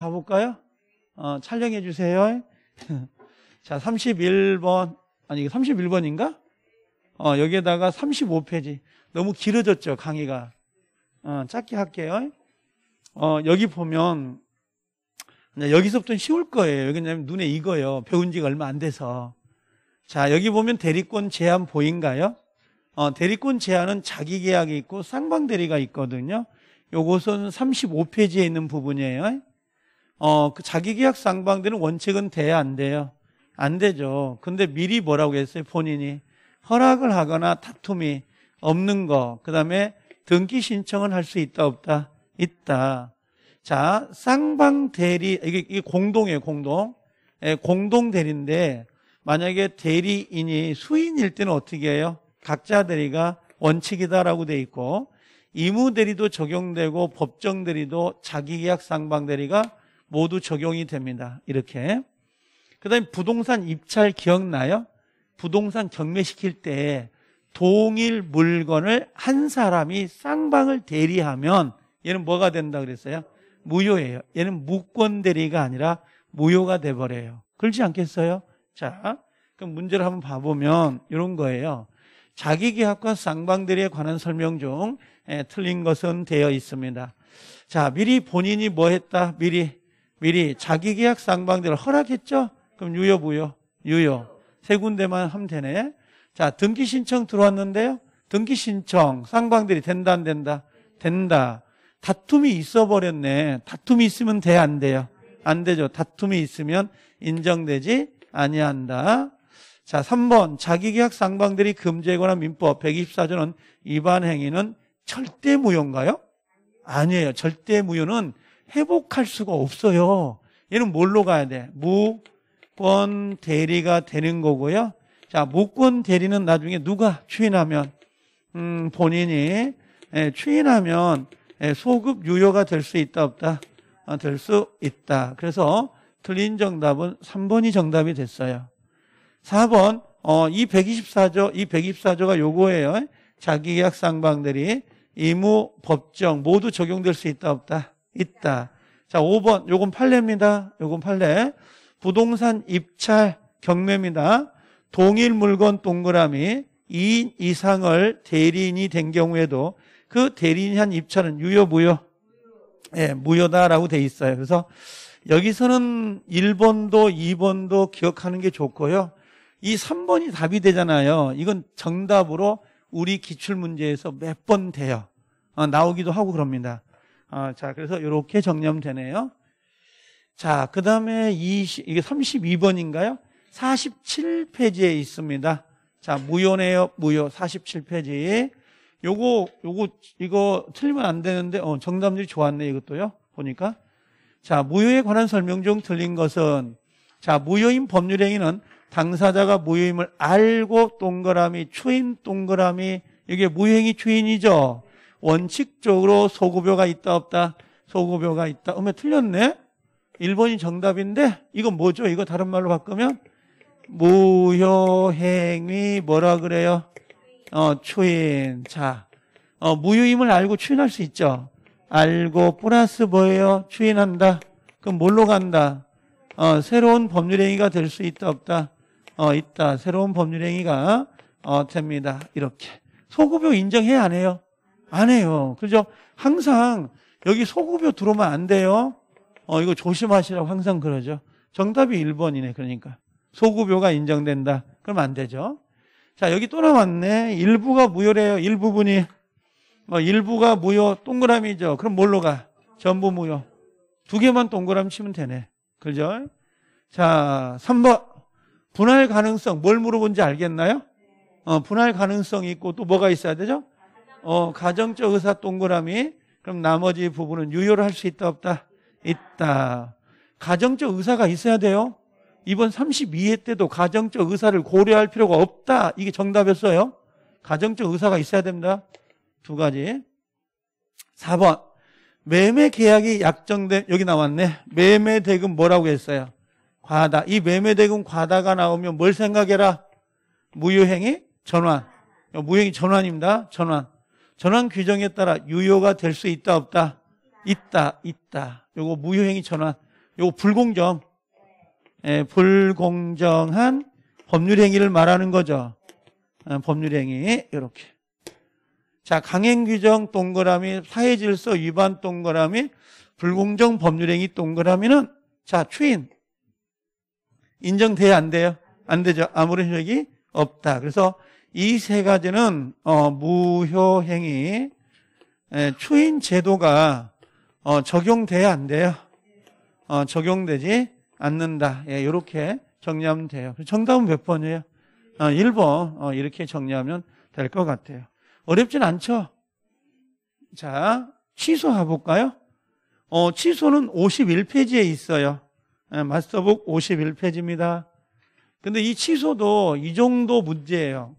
가볼까요? 어, 촬영해 주세요. 자, 31번. 아니, 이게 31번인가? 어, 여기에다가 35페이지. 너무 길어졌죠, 강의가. 어, 짧게 할게요. 어, 여기 보면, 네, 여기서부터 쉬울 거예요. 왜냐하면 눈에 익어요. 배운 지가 얼마 안 돼서. 자, 여기 보면 대리권 제한 보인가요? 어, 대리권 제한은 자기 계약이 있고 쌍방 대리가 있거든요. 요것은 35페이지에 있는 부분이에요. 어, 그 자기계약 쌍방대는 원칙은 돼야 안 돼요? 안 되죠. 근데 미리 뭐라고 했어요? 본인이 허락을 하거나 다툼이 없는 거. 그다음에 등기 신청은 할 수 있다 없다? 있다. 자, 쌍방 대리 이게, 이게 공동이에요, 공동. 예, 공동 대리인데 만약에 대리인이 수인일 때는 어떻게 해요? 각자 대리가 원칙이다라고 돼 있고 이무 대리도 적용되고 법정 대리도 자기계약 쌍방 대리가 모두 적용이 됩니다. 이렇게. 그 다음에 부동산 입찰 기억나요? 부동산 경매시킬 때 동일 물건을 한 사람이 쌍방을 대리하면 얘는 뭐가 된다 그랬어요? 무효예요. 얘는 무권 대리가 아니라 무효가 돼버려요. 그렇지 않겠어요? 자, 그럼 문제를 한번 봐보면 이런 거예요. 자기 계약과 쌍방 대리에 관한 설명 중 에, 예, 틀린 것은 되어 있습니다. 자, 미리 본인이 뭐 했다? 미리 미리 자기 계약 쌍방대를 허락했죠? 그럼 유효 부효 유효. 세 군데만 하면 되네. 자, 등기 신청 들어왔는데요. 등기 신청 쌍방들이 된다 안 된다? 된다. 다툼이 있어 버렸네. 다툼이 있으면 돼 안 돼요? 안 되죠. 다툼이 있으면 인정되지 아니한다. 자, 3번 자기계약 쌍방들이 금지에 관한 민법 124조는 위반 행위는 절대 무효인가요? 아니에요. 절대 무효는 회복할 수가 없어요. 얘는 뭘로 가야 돼? 무권 대리가 되는 거고요. 자, 무권 대리는 나중에 누가 추인하면 음, 본인이 예, 추인하면 예, 소급 유효가 될 수 있다 없다 아, 될수 있다. 그래서 틀린 정답은 3번이 정답이 됐어요. 4번 어, 이 124조 이 124조가 요거예요. 자기계약 상방들이 의무 법정 모두 적용될 수 있다 없다. 있다. 자, 5번. 요건 판례입니다. 요건 판례. 부동산 입찰 경매입니다. 동일 물건 동그라미 2인 이상을 대리인이 된 경우에도 그대리인한 입찰은 유효 무효? 예, 무효다라고 돼 있어요. 그래서 여기서는 1번도 2번도 기억하는 게 좋고요. 이 3번이 답이 되잖아요. 이건 정답으로 우리 기출 문제에서 몇 번 돼요. 어, 나오기도 하고 그럽니다. 어, 자, 그래서 이렇게 정념되네요. 자, 그 다음에 이게 32번인가요? 47페이지에 있습니다. 자, 무효네요, 무효. 47페이지. 요거, 요거, 이거 틀리면 안 되는데, 어, 정답률이 좋았네, 이것도요. 보니까. 자, 무효에 관한 설명 중 틀린 것은, 자, 무효인 법률행위는 당사자가 무효임을 알고 동그라미, 추인 동그라미, 이게 무효행위 추인이죠. 원칙적으로 소급여가 있다 없다 소급여가 있다 어머 틀렸네 1번이 정답인데 이건 뭐죠? 이거 다른 말로 바꾸면 무효행위 뭐라 그래요? 어, 추인 자 어, 무효임을 알고 추인할 수 있죠 알고 플러스 뭐예요? 추인한다 그럼 뭘로 간다? 어, 새로운 법률행위가 될 수 있다 없다? 어, 있다 새로운 법률행위가 어, 됩니다 이렇게 소급여 인정해 야안 해요? 안 해요. 그죠? 항상 여기 소급여 들어오면 안 돼요. 어, 이거 조심하시라고 항상 그러죠. 정답이 1번이네. 그러니까. 소급여가 인정된다. 그럼 안 되죠. 자, 여기 또 나왔네. 일부가 무효래요. 일부분이. 어, 일부가 무효 동그라미죠. 그럼 뭘로 가? 전부 무효. 두 개만 동그라미 치면 되네. 그죠? 자, 3번. 분할 가능성. 뭘 물어본지 알겠나요? 어, 분할 가능성이 있고 또 뭐가 있어야 되죠? 어, 가정적 의사 동그라미. 그럼 나머지 부분은 유효로 할수 있다 없다? 있다. 가정적 의사가 있어야 돼요. 이번 32회 때도 가정적 의사를 고려할 필요가 없다. 이게 정답이었어요. 가정적 의사가 있어야 됩니다. 두 가지. 4번. 매매 계약이 약정된 여기 나왔네. 매매 대금 뭐라고 했어요? 과다. 이 매매 대금 과다가 나오면 뭘 생각해라? 무효행위 전환. 어, 무효행위 전환입니다. 전환. 전환 규정에 따라 유효가 될 수 있다 없다? 네. 있다 있다. 요거 무효행위 전환. 요거 불공정. 예, 불공정한 법률 행위를 말하는 거죠. 아, 예, 법률 행위 이렇게. 자, 강행 규정 동그라미, 사회 질서 위반 동그라미, 불공정 법률 행위 동그라미는 자, 추인 인정돼야 안 돼요? 안 되죠. 아무런 효력이 없다. 그래서 이세 가지는 어, 무효행위 예, 추인 제도가 어, 적용돼야 안 돼요. 어, 적용되지 않는다. 예, 이렇게 정리하면 돼요. 정답은 몇 번이에요? 어, 1번 어, 이렇게 정리하면 될 것 같아요. 어렵진 않죠? 자, 취소해 볼까요? 어, 취소는 51페이지에 있어요. 예, 마스터북 51페이지입니다. 근데 이 취소도 이 정도 문제예요.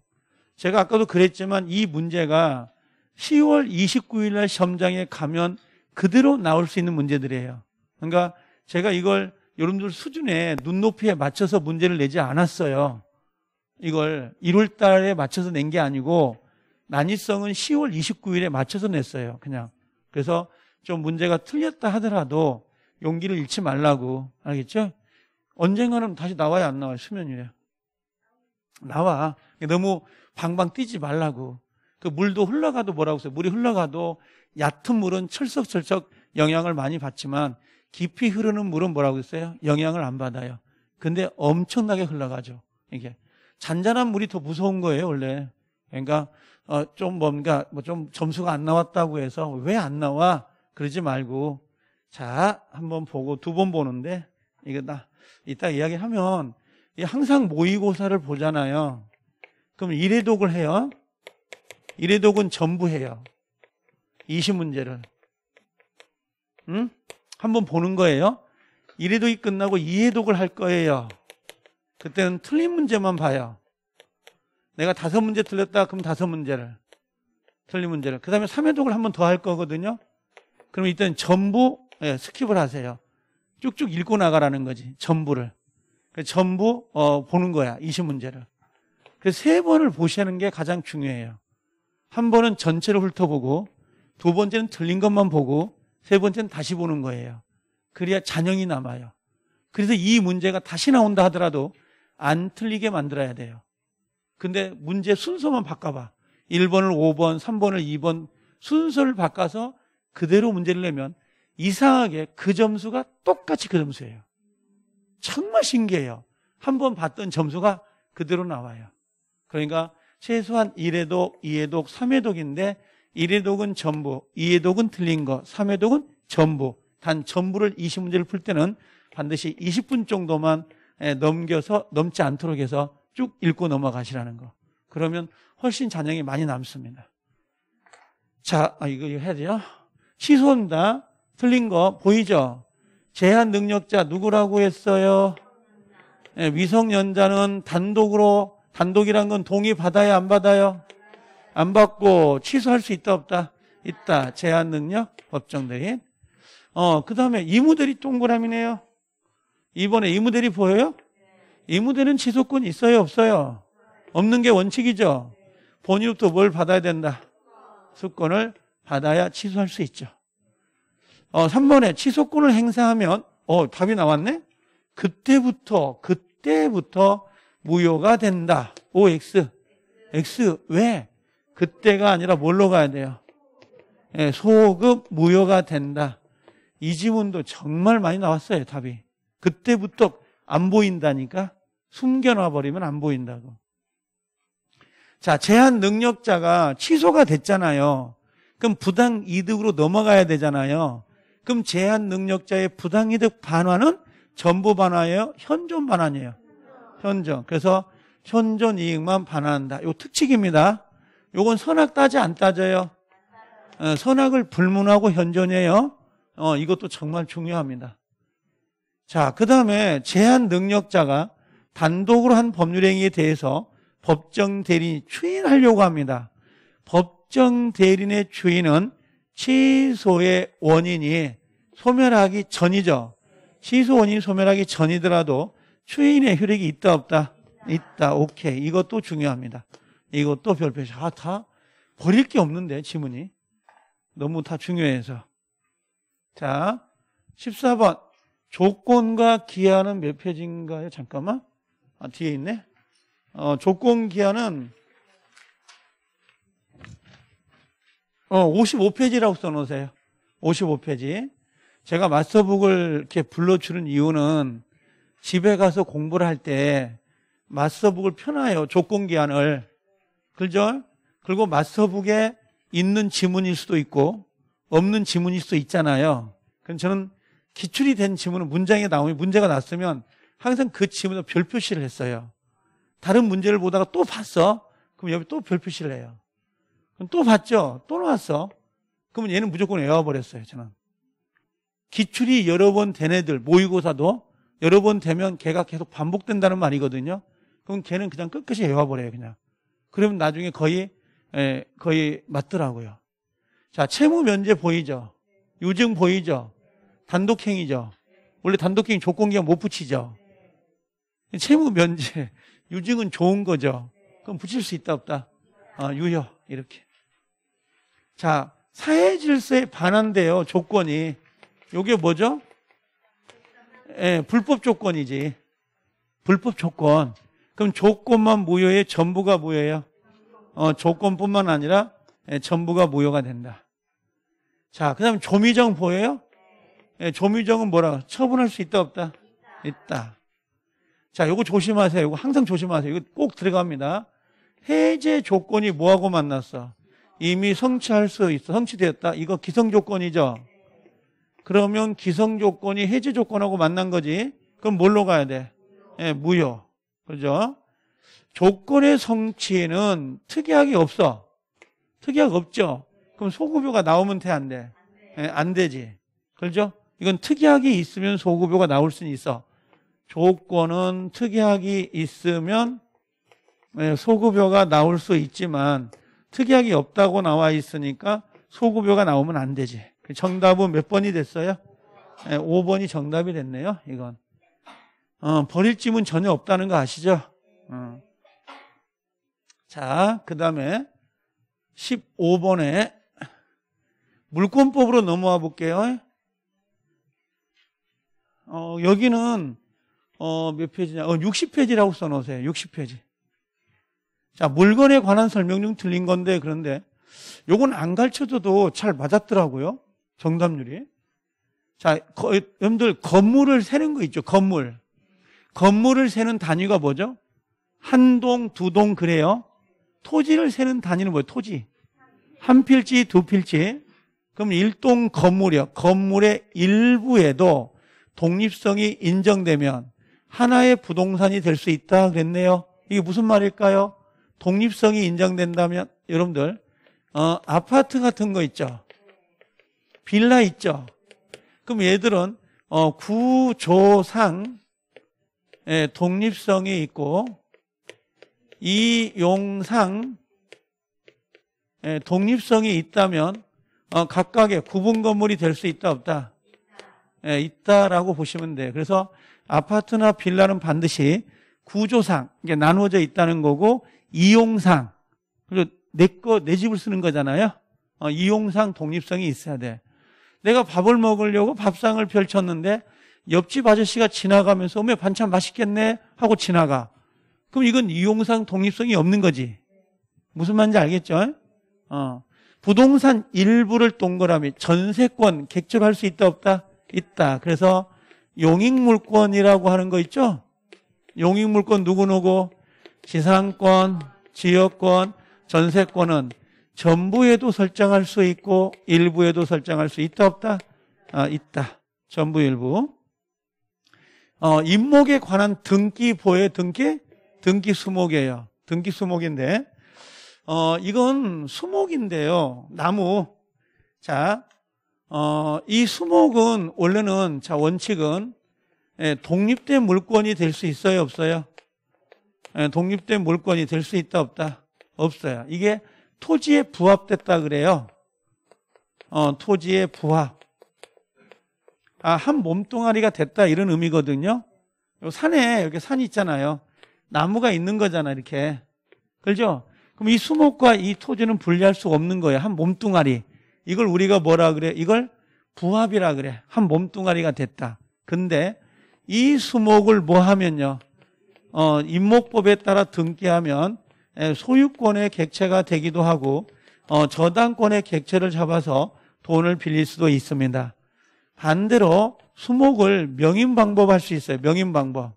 제가 아까도 그랬지만 이 문제가 10월 29일 날 시험장에 가면 그대로 나올 수 있는 문제들이에요. 그러니까 제가 이걸 여러분들 수준에 눈높이에 맞춰서 문제를 내지 않았어요. 이걸 1월 달에 맞춰서 낸 게 아니고 난이성은 10월 29일에 맞춰서 냈어요. 그냥. 그래서 좀 문제가 틀렸다 하더라도 용기를 잃지 말라고. 알겠죠? 언젠가는 다시 나와야 안 나와요. 수면 위에. 나와. 너무 방방 뛰지 말라고. 그 물도 흘러가도 뭐라고 어요 물이 흘러가도 얕은 물은 철석철석 영향을 많이 받지만 깊이 흐르는 물은 뭐라고 했어요? 영향을 안 받아요. 근데 엄청나게 흘러가죠. 이게 잔잔한 물이 더 무서운 거예요, 원래. 그러니까 어, 좀 뭔가 뭐 좀 점수가 안 나왔다고 해서 왜 안 나와? 그러지 말고 자, 한번 보고 두 번 보는데 이거 나 이따 이야기하면 항상 모의고사를 보잖아요. 그럼 일회독을 해요. 일회독은 전부 해요. 20문제를. 응? 한번 보는 거예요. 1회독이 끝나고 2회독을할 거예요. 그때는 틀린 문제만 봐요. 내가 다섯 문제 틀렸다. 그럼 다섯 문제를. 틀린 문제를. 그 다음에 3회독을 한번 더 할 거거든요. 그럼 일단 전부 예, 스킵을 하세요. 쭉쭉 읽고 나가라는 거지. 전부를. 그 전부 어, 보는 거야. 20문제를. 그래서 세 번을 보시는 게 가장 중요해요. 한 번은 전체를 훑어보고, 두 번째는 틀린 것만 보고, 세 번째는 다시 보는 거예요. 그래야 잔영이 남아요. 그래서 이 문제가 다시 나온다 하더라도 안 틀리게 만들어야 돼요. 근데 문제 순서만 바꿔봐. 1번을 5번, 3번을 2번 순서를 바꿔서 그대로 문제를 내면 이상하게 그 점수가 똑같이 그 점수예요. 정말 신기해요. 한 번 봤던 점수가 그대로 나와요. 그러니까 최소한 1회독, 2회독, 3회독인데 1회독은 전부, 2회독은 틀린 거, 3회독은 전부. 단 전부를 20문제를 풀 때는 반드시 20분 정도만 넘겨서 넘지 않도록 해서 쭉 읽고 넘어가시라는 거. 그러면 훨씬 잔영이 많이 남습니다. 자, 아, 이거, 해야 돼요. 취소입니다. 틀린 거 보이죠? 제한 능력자 누구라고 했어요? 예, 위성연자는 단독으로 단독이란 건 동의 받아야 안 받아요? 안 받고 취소할 수 있다 없다? 있다. 제한 능력 법정 대인. 어, 그다음에 이무대리 동그라미네요. 이번에 이무대리 보여요? 이무대는 취소권 있어요, 없어요? 없는 게 원칙이죠. 본인부터 뭘 받아야 된다. 수권을 받아야 취소할 수 있죠. 어, 3번에 취소권을 행사하면 어, 답이 나왔네. 그때부터 그때부터 무효가 된다. OX. X. 왜? 그때가 아니라 뭘로 가야 돼요? 예, 소급 무효가 된다. 이 지문도 정말 많이 나왔어요, 답이. 그때부터 안 보인다니까? 숨겨놔버리면 안 보인다고. 자, 제한 능력자가 취소가 됐잖아요. 그럼 부당 이득으로 넘어가야 되잖아요. 그럼 제한 능력자의 부당 이득 반환은 전부 반환이에요? 현존 반환이에요? 현존. 그래서 현존 이익만 반환한다. 요 특칙입니다. 요건 선악 따지 안 따져요. 어, 선악을 불문하고 현존해요. 어, 이것도 정말 중요합니다. 자, 그 다음에 제한 능력자가 단독으로 한 법률행위에 대해서 법정 대리인 추인하려고 합니다. 법정 대리인의 추인은 취소의 원인이 소멸하기 전이죠. 취소 원인이 소멸하기 전이더라도 추인의 효력이 있다 없다? 있다. 오케이. 이것도 중요합니다. 이것도 별표시. 아, 다 버릴 게 없는데 지문이. 너무 다 중요해서. 자, 14번. 조건과 기한은 몇 페이지인가요? 잠깐만. 아, 뒤에 있네. 어, 조건 기한은 어, 55페이지라고 써놓으세요. 55페이지. 제가 마스터북을 이렇게 불러주는 이유는 집에 가서 공부를 할때 마스터북을 펴놔요. 조건 기한을. 그죠? 그리고 마스터북에 있는 지문일 수도 있고 없는 지문일 수도 있잖아요. 그럼 저는 기출이 된 지문은 문장에 나오면 문제가 났으면 항상 그 지문에 별 표시를 했어요. 다른 문제를 보다가 또 봤어. 그럼 여기 또별 표시를 해요. 그럼 또 봤죠. 또 나왔어. 그러면 얘는 무조건 외워버렸어요. 저는 기출이 여러 번 된 애들 모의고사도 여러 번 되면 개가 계속 반복된다는 말이거든요. 그럼 개는 그냥 끝끝이애워버려요 그냥. 그러면 나중에 거의, 에, 예, 거의 맞더라고요. 자, 채무 면제 보이죠? 요증 보이죠? 단독행위죠? 원래 단독행위 조건기간 못 붙이죠? 채무 면제, 요증은 좋은 거죠? 그럼 붙일 수 있다, 없다? 아, 유효. 이렇게. 자, 사회 질서에 반한대요 조건이. 요게 뭐죠? 예, 불법 조건이지. 불법 조건. 그럼 조건만 무효에 전부가 무효예요. 어, 조건뿐만 아니라 예, 전부가 무효가 된다. 자, 그다음 조미정 보여요? 예, 조미정은 뭐라? 처분할 수 있다 없다? 있다. 자, 요거 조심하세요. 이거 항상 조심하세요. 이거 꼭 들어갑니다. 해제 조건이 뭐하고 만났어? 이미 성취할 수 있어. 성취되었다. 이거 기성 조건이죠. 그러면 기성 조건이 해지 조건하고 만난 거지. 그럼 뭘로 가야 돼? 예, 무효. 그죠? 조건의 성취는 특이하게 없어. 특이하게 없죠? 그럼 소급효가 나오면 돼, 안 돼? 예, 안 되지. 그죠? 이건 특이하게 있으면 소급효가 나올 수는 있어. 조건은 특이하게 있으면 예, 소급효가 나올 수 있지만 특이하게 없다고 나와 있으니까 소급효가 나오면 안 되지. 그 정답은 몇 번이 됐어요? 5번이 예, 정답이 됐네요. 이건 어, 버릴 짐은 전혀 없다는 거 아시죠? 어. 자, 그 다음에 15번에 물권법으로 넘어와 볼게요. 어, 여기는 어, 몇 페이지냐? 어, 60페이지라고 써놓으세요. 60페이지. 자, 물건에 관한 설명 중틀린 건데 그런데 요건 안 가르쳐줘도 잘 맞았더라고요. 정답률이. 자, 거, 여러분들 건물을 세는 거 있죠. 건물. 건물을 세는 단위가 뭐죠? 한 동, 두 동 그래요. 토지를 세는 단위는 뭐예요? 토지. 한 필지, 두 필지. 그럼 일동 건물이요. 건물의 일부에도 독립성이 인정되면 하나의 부동산이 될 수 있다 그랬네요. 이게 무슨 말일까요? 독립성이 인정된다면 여러분들 어, 아파트 같은 거 있죠. 빌라 있죠? 그럼 얘들은 어, 구조상 예, 독립성이 있고 이용상 예, 독립성이 있다면 어, 각각의 구분 건물이 될 수 있다 없다 예, 있다라고 보시면 돼요. 그래서 아파트나 빌라는 반드시 구조상 이게 나누어져 있다는 거고 이용상 그리고 내거 내 집을 쓰는 거잖아요. 어, 이용상 독립성이 있어야 돼. 내가 밥을 먹으려고 밥상을 펼쳤는데 옆집 아저씨가 지나가면서 어메 반찬 맛있겠네 하고 지나가. 그럼 이건 이용상 독립성이 없는 거지. 무슨 말인지 알겠죠? 어. 부동산 일부를 동그라미 전세권 객절할 수 있다 없다? 있다. 그래서 용익물권이라고 하는 거 있죠? 용익물권 누구누구? 지상권, 지역권, 전세권은 전부에도 설정할 수 있고 일부에도 설정할 수 있다 없다? 아, 있다. 전부 일부. 어, 인목에 관한 등기 보의 등기 등기 수목이에요. 등기 수목인데 어, 이건 수목인데요. 나무. 자, 어, 이 수목은 원래는 자 원칙은 예, 독립된 물권이될 수 있어요, 없어요? 예, 독립된 물권이될 수 있다 없다? 없어요. 이게 토지에 부합됐다 그래요. 어, 토지에 부합. 아, 한 몸뚱아리가 됐다 이런 의미거든요. 산에 이렇게 산이 있잖아요. 나무가 있는 거잖아 이렇게. 그렇죠? 그럼 이 수목과 이 토지는 분리할 수가 없는 거예요. 한 몸뚱아리. 이걸 우리가 뭐라 그래? 이걸 부합이라 그래. 한 몸뚱아리가 됐다. 근데 이 수목을 뭐 하면요? 어, 임목법에 따라 등기하면 예, 소유권의 객체가 되기도 하고 어, 저당권의 객체를 잡아서 돈을 빌릴 수도 있습니다. 반대로 수목을 명인 방법할 수 있어요. 명인 방법.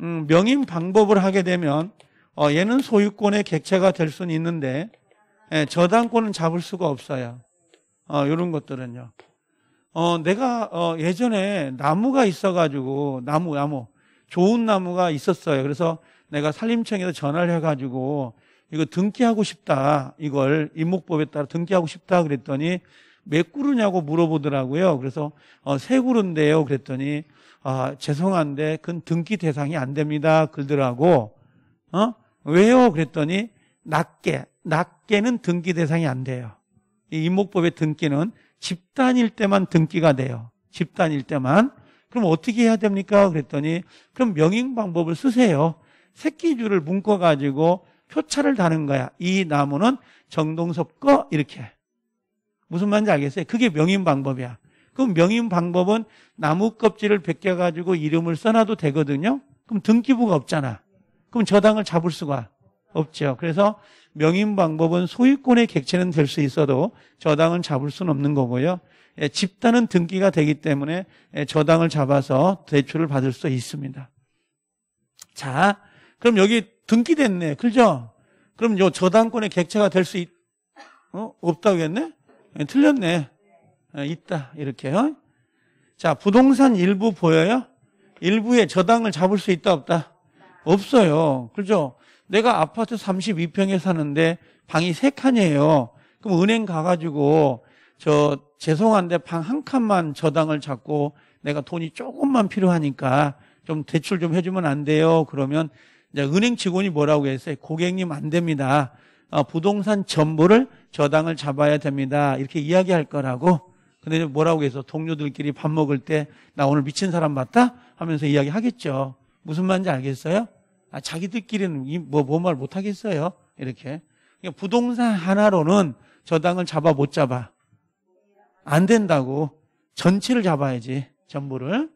음, 명인 방법을 하게 되면 어, 얘는 소유권의 객체가 될 수는 있는데 예, 저당권은 잡을 수가 없어요. 어, 이런 것들은요. 어, 내가 어, 예전에 나무가 있어가지고 나무 나무 좋은 나무가 있었어요. 그래서 내가 산림청에서 전화를 해가지고 이거 등기하고 싶다. 이걸 임목법에 따라 등기하고 싶다 그랬더니 몇 그루냐고 물어보더라고요. 그래서 어, 세 그루인데요. 그랬더니 아, 죄송한데 그건 등기 대상이 안 됩니다. 그러더라고. 어? 왜요? 그랬더니 낙계, 낙계는 등기 대상이 안 돼요. 이 임목법의 등기는 집단일 때만 등기가 돼요. 집단일 때만. 그럼 어떻게 해야 됩니까? 그랬더니 그럼 명인 방법을 쓰세요. 새끼줄을 묶어가지고 표차를 다는 거야. 이 나무는 정동섭 거 이렇게. 무슨 말인지 알겠어요? 그게 명인 방법이야. 그럼 명인 방법은 나무 껍질을 벗겨가지고 이름을 써놔도 되거든요. 그럼 등기부가 없잖아. 그럼 저당을 잡을 수가 없죠. 그래서 명인 방법은 소유권의 객체는 될 수 있어도 저당을 잡을 수는 없는 거고요. 예, 집단은 등기가 되기 때문에 예, 저당을 잡아서 대출을 받을 수 있습니다. 자, 그럼 여기 등기됐네. 그죠? 그럼 요 저당권의 객체가 될 수 있, 어? 없다고 했네? 예, 틀렸네. 아, 있다. 이렇게요. 어? 자, 부동산 일부 보여요? 일부의 저당을 잡을 수 있다, 없다? 없어요. 그죠? 내가 아파트 32평에 사는데 방이 3칸이에요. 그럼 은행 가가지고 저 죄송한데 방 한 칸만 저당을 잡고 내가 돈이 조금만 필요하니까 좀 대출 좀 해주면 안 돼요. 그러면 이제 은행 직원이 뭐라고 했어요? 고객님 안 됩니다. 아, 부동산 전부를 저당을 잡아야 됩니다. 이렇게 이야기할 거라고. 근데 뭐라고 해서 동료들끼리 밥 먹을 때 나 오늘 미친 사람 봤다? 하면서 이야기하겠죠. 무슨 말인지 알겠어요? 아, 자기들끼리는 뭐, 뭐 말 못하겠어요. 이렇게. 그러니까 부동산 하나로는 저당을 잡아 못 잡아. 안 된다고. 전체를 잡아야지. 전부를.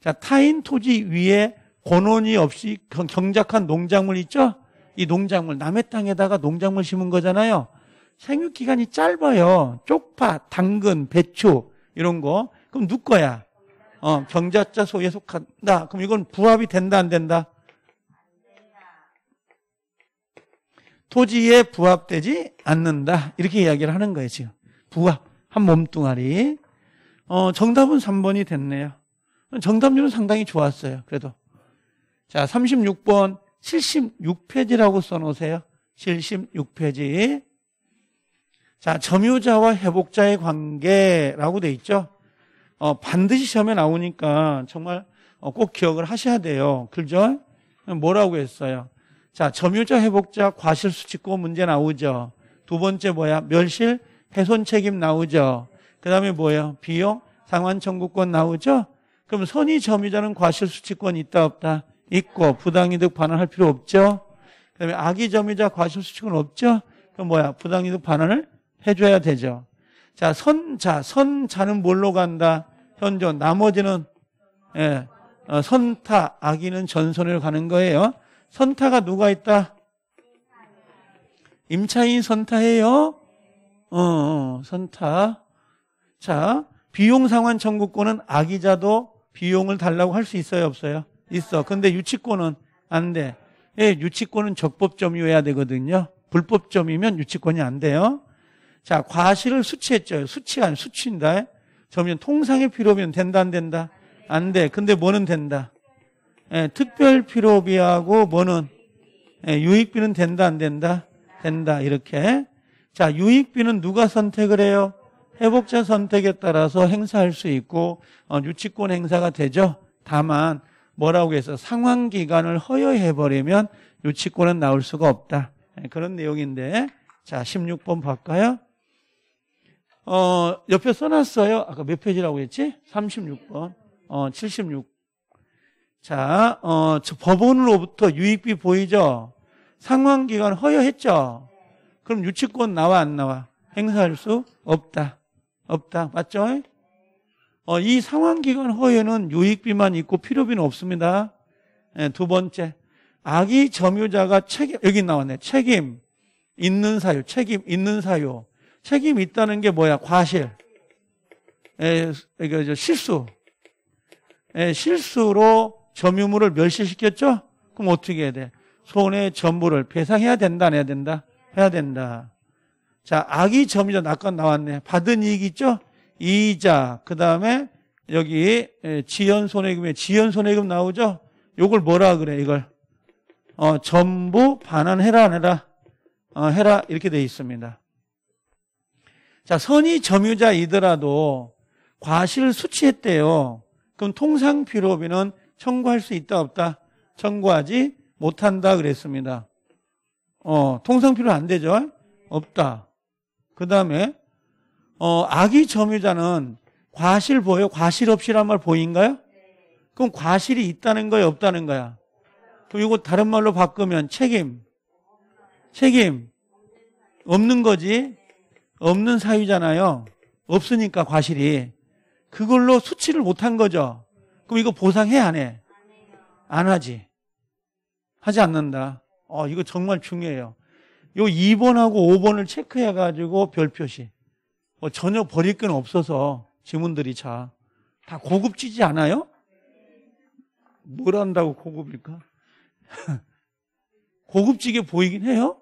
자, 타인 토지 위에 권원이 없이 경작한 농작물 있죠? 이 농작물 남의 땅에다가 농작물 심은 거잖아요. 생육 기간이 짧아요. 쪽파, 당근, 배추 이런 거. 그럼 누거야 어, 경자자 소에 속한다. 그럼 이건 부합이 된다 안 된다? 토지에 부합되지 않는다. 이렇게 이야기를 하는 거예요, 지금. 부합. 한 몸뚱아리. 어, 정답은 3번이 됐네요. 정답률은 상당히 좋았어요. 그래도 자, 36번 76페이지라고 써놓으세요. 76페이지. 자, 점유자와 회복자의 관계라고 돼 있죠. 어, 반드시 시험에 나오니까 정말 어, 꼭 기억을 하셔야 돼요. 그죠? 뭐라고 했어요? 자, 점유자 회복자 과실 수칙고 문제 나오죠. 두 번째 뭐야? 멸실 훼손 책임 나오죠. 그다음에 뭐예요? 비용 상환 청구권 나오죠. 그럼 선의 점유자는 과실 수칙권 있다 없다? 있고 부당이득 반환할 필요 없죠. 그다음에 악의 점유자 과실수칙은 없죠. 그럼 뭐야? 부당이득 반환을 해줘야 되죠. 자 선자 선자는 뭘로 간다? 현존 나머지는 예, 어, 선타 악의는 전선을 가는 거예요. 선타가 누가 있다? 임차인 선타예요. 어, 어 선타. 자 비용 상환 청구권은 악의자도 비용을 달라고 할 수 있어요 없어요? 있어. 근데 유치권은 안 돼. 예, 유치권은 적법 점유해야 되거든요. 불법 점이면 유치권이 안 돼요. 자, 과실을 수치했죠. 수치가 아니라 수치인다. 점유는 통상의 필요비는 된다, 안 된다? 안 돼. 근데 뭐는 된다? 예, 특별 필요비하고 뭐는? 예, 유익비는 된다, 안 된다? 된다. 이렇게. 자, 유익비는 누가 선택을 해요? 회복자 선택에 따라서 행사할 수 있고, 어, 유치권 행사가 되죠. 다만, 뭐라고 해서 상황 기간을 허여해 버리면 유치권은 나올 수가 없다. 예, 그런 내용인데 자 16번 볼까요? 어 옆에 써놨어요. 아까 몇 페이지라고 했지? 36번, 어 76. 자, 어 법원으로부터 유익비 보이죠? 상황 기간 허여했죠? 그럼 유치권 나와 안 나와? 행사할 수 없다. 없다. 맞죠? 어, 이 상환 기간 허에는 유익비만 있고 필요비는 없습니다. 네, 두 번째, 아기 점유자가 책임 여기 나왔네. 책임 있는 사유, 책임 있는 사유. 책임 있다는 게 뭐야? 과실, 에, 예, 그러 실수, 에, 예, 실수로 점유물을 멸실시켰죠 그럼 어떻게 해야 돼? 손해 전부를 배상해야 된다, 안 해야 된다? 해야 된다. 자, 아기 점유자 아까 나왔네. 받은 이익 있죠? 이자, 그 다음에 여기 지연 손해금에 지연 손해금 나오죠? 요걸 뭐라 그래, 이걸? 어, 전부 반환해라, 안 해라? 어, 해라. 이렇게 돼 있습니다. 자, 선의 점유자이더라도 과실 을 수치했대요. 그럼 통상 필요비는 청구할 수 있다, 없다? 청구하지 못한다 그랬습니다. 어, 통상 필요 안 되죠? 없다. 그 다음에 어, 아기 점유자는 과실 보여? 과실 없이란 말 보인가요? 그럼 과실이 있다는 거야, 없다는 거야? 그럼 이거 다른 말로 바꾸면 책임. 책임. 없는 거지? 없는 사유잖아요. 없으니까 과실이. 그걸로 수치를 못한 거죠. 그럼 이거 보상해, 안 해? 안 하지. 하지 않는다. 어, 이거 정말 중요해요. 요 2번하고 5번을 체크해가지고 별표시. 뭐 전혀 버릴 건 없어서 지문들이 자. 다 고급지지 않아요? 뭘 한다고 고급일까? 고급지게 보이긴 해요?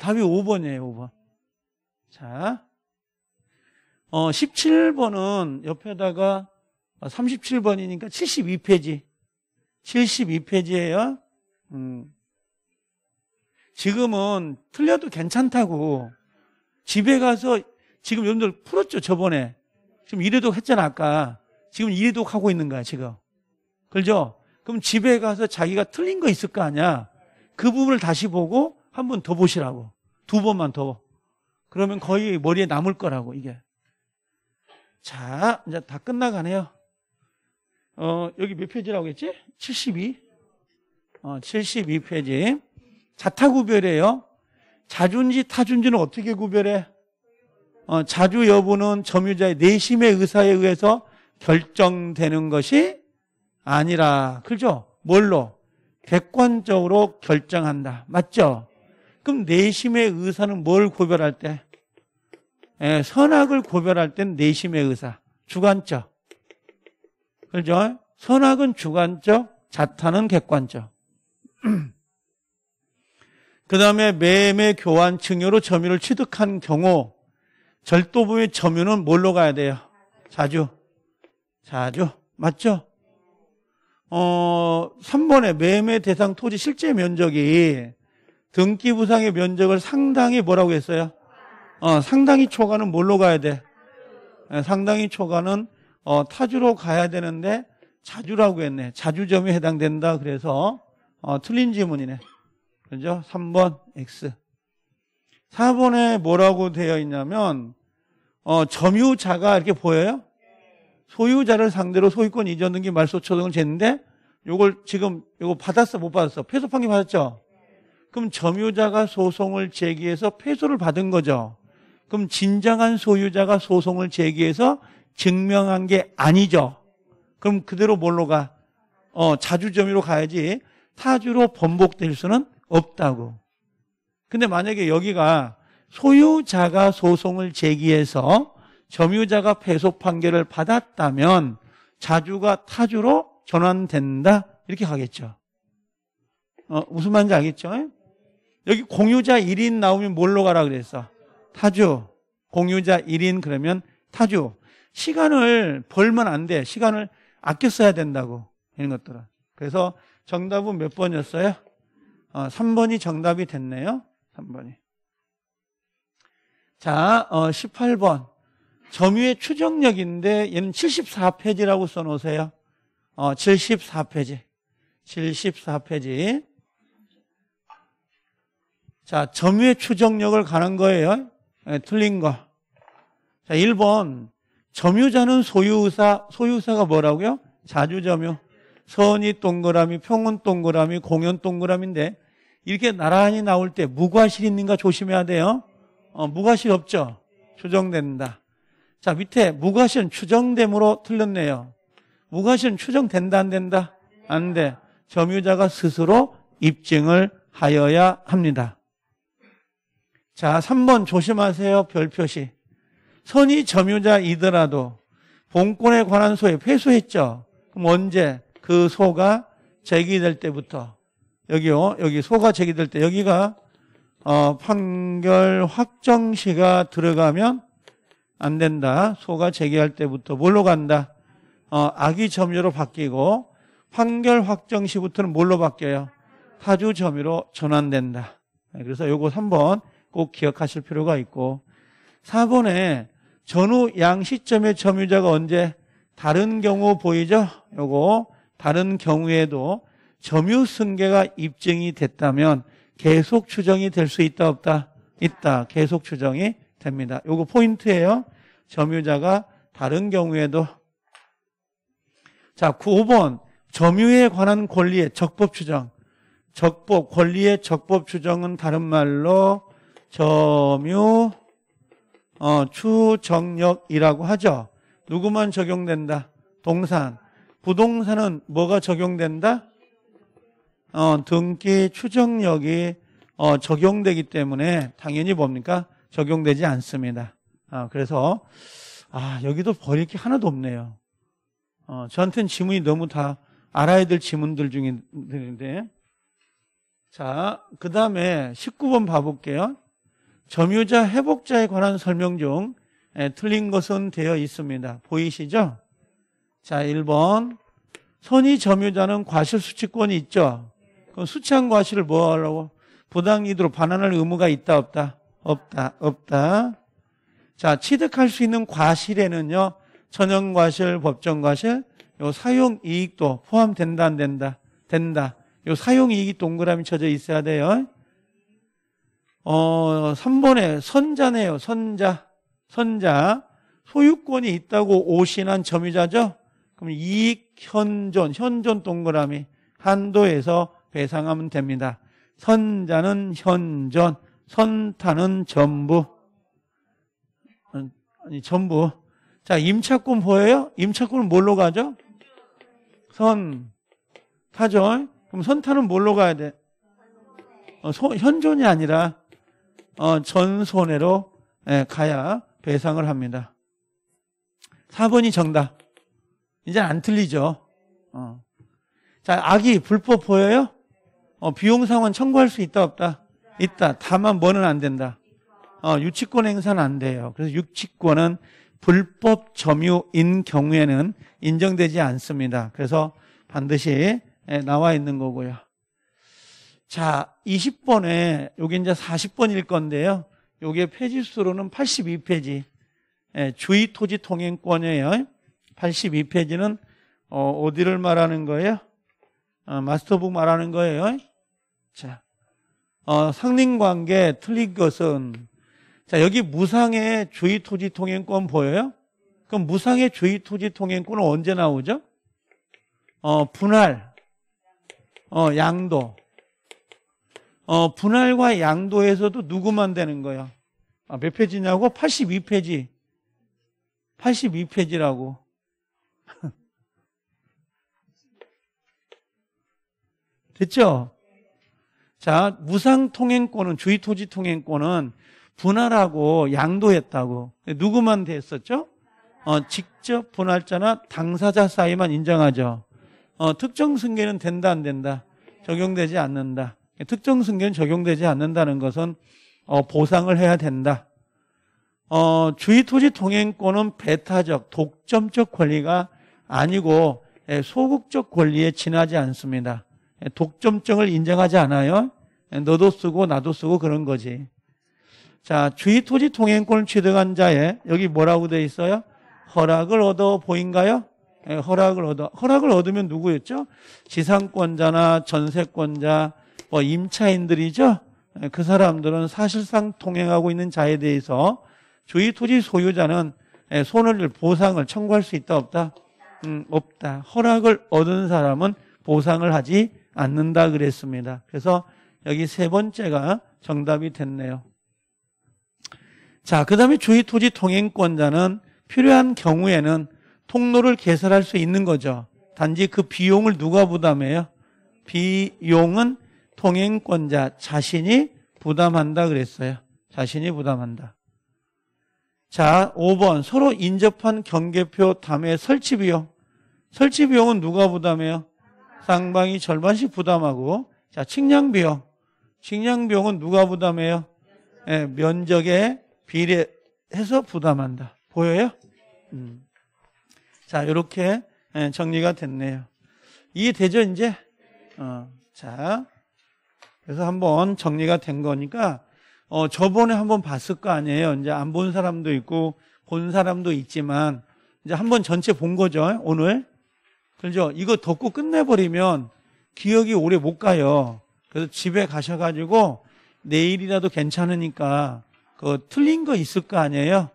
답이 5번이에요, 5번. 자. 어, 17번은 옆에다가 37번이니까 72페이지. 72페이지예요. 음. 지금은 틀려도 괜찮다고 집에 가서 지금 여러분들 풀었죠, 저번에. 지금 이래독 했잖아, 아까. 지금 이래독 하고 있는 거야, 지금. 그죠? 그럼 집에 가서 자기가 틀린 거 있을 거 아니야. 그 부분을 다시 보고 한 번 더 보시라고. 두 번만 더. 그러면 거의 머리에 남을 거라고, 이게. 자, 이제 다 끝나가네요. 어, 여기 몇 페이지라고 했지? 72? 어, 72페이지. 자타구별이에요. 자존지타존지는 어떻게 구별해? 어, 자주 여부는 점유자의 내심의 의사에 의해서 결정되는 것이 아니라 그죠? 뭘로? 객관적으로 결정한다. 맞죠? 그럼 내심의 의사는 뭘구별할 때? 예, 선악을 구별할 때는 내심의 의사, 주관적. 그죠? 선악은 주관적, 자타는 객관적. 그 다음에 매매 교환 증여로 점유를 취득한 경우 절도부의 점유는 뭘로 가야 돼요? 자주. 자주. 맞죠? 어, 3번에 매매 대상 토지 실제 면적이 등기부상의 면적을 상당히 뭐라고 했어요? 어, 상당히 초과는 뭘로 가야 돼? 네, 상당히 초과는 어, 타주로 가야 되는데 자주라고 했네. 자주점에 해당된다. 그래서 어, 틀린 지문이네. 그죠? 3번 X. 4번에 뭐라고 되어 있냐면 어, 점유자가 이렇게 보여요? 소유자를 상대로 소유권 이전 등기 말소 처등을 쟀는데 이걸 지금 이거 받았어 못 받았어? 패소 판결 받았죠? 그럼 점유자가 소송을 제기해서 패소를 받은 거죠. 그럼 진정한 소유자가 소송을 제기해서 증명한 게 아니죠. 그럼 그대로 뭘로 가? 어, 자주점유로 가야지 타주로 번복될 수는 없다고. 근데 만약에 여기가 소유자가 소송을 제기해서 점유자가 패소 판결을 받았다면 자주가 타주로 전환된다 이렇게 가겠죠. 어, 무슨 말인지 알겠죠? 여기 공유자 1인 나오면 뭘로 가라 그랬어? 타주. 공유자 1인 그러면 타주. 시간을 벌면 안 돼. 시간을 아껴 써야 된다고. 이런 것들은. 그래서 정답은 몇 번이었어요? 어, 3번이 정답이 됐네요. 3번이. 자, 어, 18번. 점유의 추정력인데 얘는 74페이지라고 써 놓으세요. 어, 74페이지. 74페이지. 자, 점유의 추정력을 가는 거예요. 네, 틀린 거. 자, 1번. 점유자는 소유사, 소유사가 뭐라고요? 자주점유. 선이 동그라미, 평은 동그라미, 공연 동그라미인데 이렇게 나란히 나올 때 무과실 있는가 조심해야 돼요. 어, 무과실 없죠. 추정된다. 자, 밑에 무과실은 추정됨으로 틀렸네요. 무과실은 추정된다 안 된다? 안 돼. 점유자가 스스로 입증을 하여야 합니다. 자, 3번 조심하세요. 별표시. 선이 점유자이더라도 본권에 관한 소에 회수했죠. 그럼 언제 그 소가 제기될 때부터 여기요. 여기 소가 제기될 때 여기가 어, 판결 확정시가 들어가면 안 된다. 소가 제기할 때부터 뭘로 간다? 어, 아기 점유로 바뀌고 판결 확정 시부터는 뭘로 바뀌어요? 타주 점유로 전환된다. 네, 그래서 요거 3번 꼭 기억하실 필요가 있고 4번에 전후 양 시점의 점유자가 언제 다른 경우 보이죠? 요거 다른 경우에도 점유 승계가 입증이 됐다면 계속 추정이 될 수 있다 없다 있다 계속 추정이 됩니다. 요거 포인트예요. 점유자가 다른 경우에도 자 9번 점유에 관한 권리의 적법 추정 적법 권리의 적법 추정은 다른 말로 점유 어, 추정력이라고 하죠. 누구만 적용된다? 동산. 부동산은 뭐가 적용된다? 어, 등기 추정력이 어, 적용되기 때문에 당연히 뭡니까? 적용되지 않습니다. 어, 그래서 아 여기도 버릴 게 하나도 없네요. 어, 저한테는 지문이 너무 다 알아야 될 지문들 중인데 자, 그 다음에 19번 봐볼게요. 점유자 회복자에 관한 설명 중 에, 예, 틀린 것은 되어 있습니다. 보이시죠? 자, 1번. 선의 점유자는 과실수칙권이 있죠. 수취한 과실을 뭐 하려고? 부당이득으로 반환할 의무가 있다, 없다? 없다, 없다. 자, 취득할 수 있는 과실에는요, 전형 과실, 법정 과실, 요 사용 이익도 포함된다, 안 된다? 된다. 요 사용 이익이 동그라미 쳐져 있어야 돼요. 어, 3번에 선자네요, 선자. 선자. 소유권이 있다고 오신한 점유자죠? 그럼 이익 현존, 현존 동그라미. 한도에서 배상하면 됩니다. 선자는 현전, 선타는 전부. 아니, 전부. 자, 임차권 보여요? 임차권은 뭘로 가죠? 선, 타죠? 그럼 선타는 뭘로 가야 돼? 어, 소, 현존이 아니라, 어, 전손해로 예, 가야 배상을 합니다. 4번이 정답. 이제 안 틀리죠. 어. 자, 악이 불법 보여요? 어, 비용상환 청구할 수 있다 없다? 있다. 다만 뭐는 안 된다. 어, 유치권 행사는 안 돼요. 그래서 유치권은 불법 점유인 경우에는 인정되지 않습니다. 그래서 반드시 예, 나와 있는 거고요. 자, 20번에 요기 이제 40번일 건데요. 요게 폐지 수로는 82페이지. 예, 주의 토지 통행권이에요. 82페이지는 어, 디를 말하는 거예요? 어, 마스터북 말하는 거예요. 자, 어, 상린관계 틀린 것은 자 여기 무상의 주의 토지 통행권 보여요? 그럼 무상의 주의 토지 통행권은 언제 나오죠? 어, 분할, 어, 양도. 어, 분할과 양도에서도 누구만 되는 거야? 아, 몇 페이지냐고? 82페이지. 82페이지라고. 됐죠? 자, 무상 통행권은 주위 토지 통행권은 분할하고 양도했다고. 누구만 됐었죠? 어, 직접 분할자나 당사자 사이만 인정하죠. 어, 특정 승계는 된다 안 된다. 적용되지 않는다. 특정 승계는 적용되지 않는다는 것은 어, 보상을 해야 된다. 어, 주위 토지 통행권은 배타적, 독점적 권리가 아니고 예, 소극적 권리에 지나지 않습니다. 예, 독점적을 인정하지 않아요. 너도 쓰고 나도 쓰고 그런 거지. 자, 주의 토지 통행권을 취득한 자의 여기 뭐라고 돼 있어요? 허락을 얻어 보인가요? 예, 허락을 얻어 허락을 얻으면 누구였죠? 지상권자나 전세권자, 뭐 임차인들이죠. 예, 그 사람들은 사실상 통행하고 있는 자에 대해서 주의 토지 소유자는 예, 손을 보상을 청구할 수 있다 없다? 음, 없다. 허락을 얻은 사람은 보상을 하지 않는다 그랬습니다. 그래서 여기 세 번째가 정답이 됐네요. 자, 그 다음에 주의 토지 통행권자는 필요한 경우에는 통로를 개설할 수 있는 거죠. 단지 그 비용을 누가 부담해요? 비용은 통행권자 자신이 부담한다 그랬어요. 자신이 부담한다. 자, 5번. 서로 인접한 경계표 담의 설치 비용. 설치 비용은 누가 부담해요? 쌍방이 절반씩 부담하고, 자, 측량 비용. 식량비용은 누가 부담해요? 네, 면적에 비례해서 부담한다. 보여요? 음. 자, 이렇게 예, 정리가 됐네요. 이해되죠, 이제? 어, 자. 그래서 한번 정리가 된 거니까, 어, 저번에 한번 봤을 거 아니에요. 이제 안 본 사람도 있고, 본 사람도 있지만, 이제 한번 전체 본 거죠, 오늘. 그죠? 이거 덮고 끝내버리면 기억이 오래 못 가요. 그래서 집에 가셔가지고 내일이라도 괜찮으니까 그 틀린 거 있을 거 아니에요?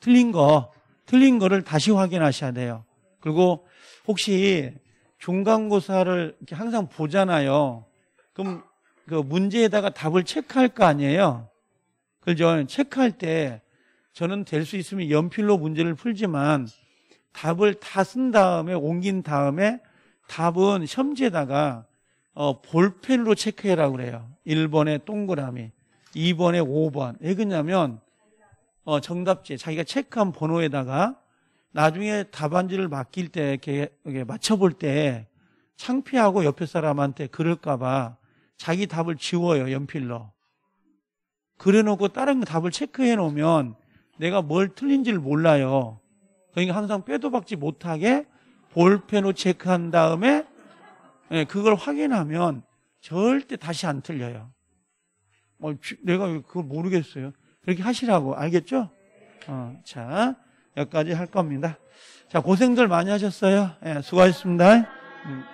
틀린 거, 틀린 거를 다시 확인하셔야 돼요. 그리고 혹시 중간고사를 이렇게 항상 보잖아요. 그럼 그 문제에다가 답을 체크할 거 아니에요? 그죠? 체크할 때 저는 될 수 있으면 연필로 문제를 풀지만 답을 다 쓴 다음에 옮긴 다음에 답은 험지에다가 어, 볼펜으로 체크해라 그래요. 1번에 동그라미, 2번에 5번. 왜 그러냐면 어, 정답지 자기가 체크한 번호에다가 나중에 답안지를 맡길 때 이렇게, 맞춰볼 때 창피하고 옆에 사람한테 그럴까봐 자기 답을 지워요 연필로. 그래놓고 다른 답을 체크해 놓으면 내가 뭘 틀린지를 몰라요. 그러니까 항상 빼도 박지 못하게 볼펜으로 체크한 다음에 예, 그걸 확인하면 절대 다시 안 틀려요. 어, 내가 그걸 모르겠어요. 그렇게 하시라고 알겠죠? 어, 자 여기까지 할 겁니다. 자 고생들 많이 하셨어요. 예, 수고하셨습니다. 음.